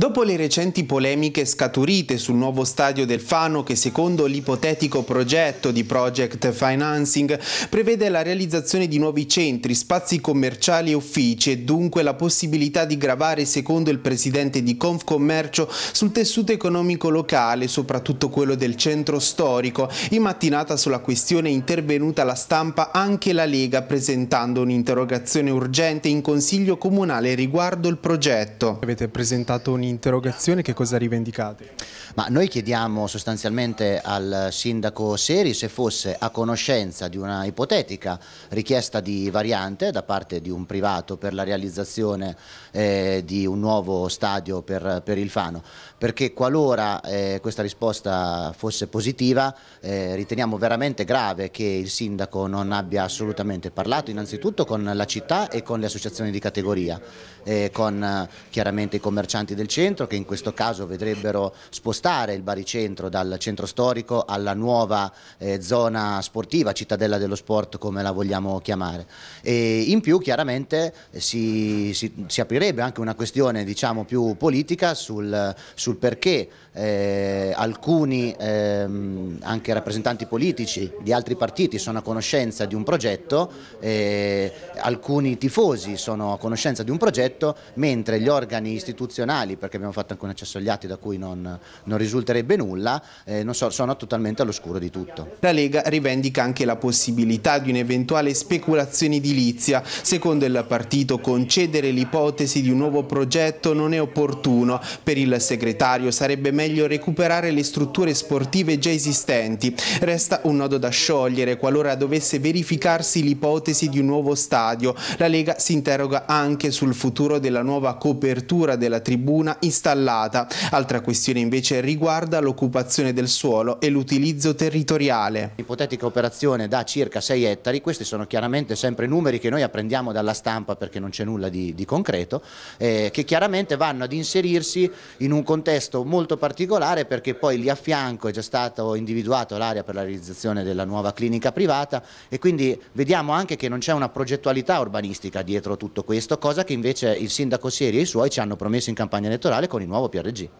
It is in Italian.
Dopo le recenti polemiche scaturite sul nuovo stadio del Fano che secondo l'ipotetico progetto di Project Financing prevede la realizzazione di nuovi centri, spazi commerciali e uffici e dunque la possibilità di gravare secondo il presidente di Confcommercio sul tessuto economico locale, soprattutto quello del centro storico, in mattinata sulla questione è intervenuta la stampa anche la Lega presentando un'interrogazione urgente in Consiglio Comunale riguardo il progetto. Avete presentato un interrogazione che cosa rivendicate? Ma noi chiediamo sostanzialmente al sindaco Seri se fosse a conoscenza di una ipotetica richiesta di variante da parte di un privato per la realizzazione eh, di un nuovo stadio per, per il Fano, perché qualora eh, questa risposta fosse positiva eh, riteniamo veramente grave che il sindaco non abbia assolutamente parlato innanzitutto con la città e con le associazioni di categoria, eh, con chiaramente i commercianti del centro che in questo caso vedrebbero spostare il baricentro dal centro storico alla nuova eh, zona sportiva, cittadella dello sport come la vogliamo chiamare. E in più chiaramente si, si, si aprirebbe anche una questione diciamo, più politica sul, sul perché eh, alcuni ehm, anche rappresentanti politici di altri partiti sono a conoscenza di un progetto, eh, alcuni tifosi sono a conoscenza di un progetto, mentre gli organi istituzionali perché abbiamo fatto anche un accesso agli atti da cui non, non risulterebbe nulla, eh, non so, sono totalmente all'oscuro di tutto. La Lega rivendica anche la possibilità di un'eventuale speculazione edilizia. Secondo il partito concedere l'ipotesi di un nuovo progetto non è opportuno. Per il segretario sarebbe meglio recuperare le strutture sportive già esistenti. Resta un nodo da sciogliere qualora dovesse verificarsi l'ipotesi di un nuovo stadio. La Lega si interroga anche sul futuro della nuova copertura della tribuna fauna installata. Altra questione invece riguarda l'occupazione del suolo e l'utilizzo territoriale. Ipotetica operazione da circa 6 ettari, questi sono chiaramente sempre numeri che noi apprendiamo dalla stampa perché non c'è nulla di, di concreto, eh, che chiaramente vanno ad inserirsi in un contesto molto particolare perché poi lì a fianco è già stato individuato l'area per la realizzazione della nuova clinica privata e quindi vediamo anche che non c'è una progettualità urbanistica dietro tutto questo, cosa che invece il sindaco Sieri e i suoi ci hanno promesso in campagna elettorale elettorale con il nuovo PRG.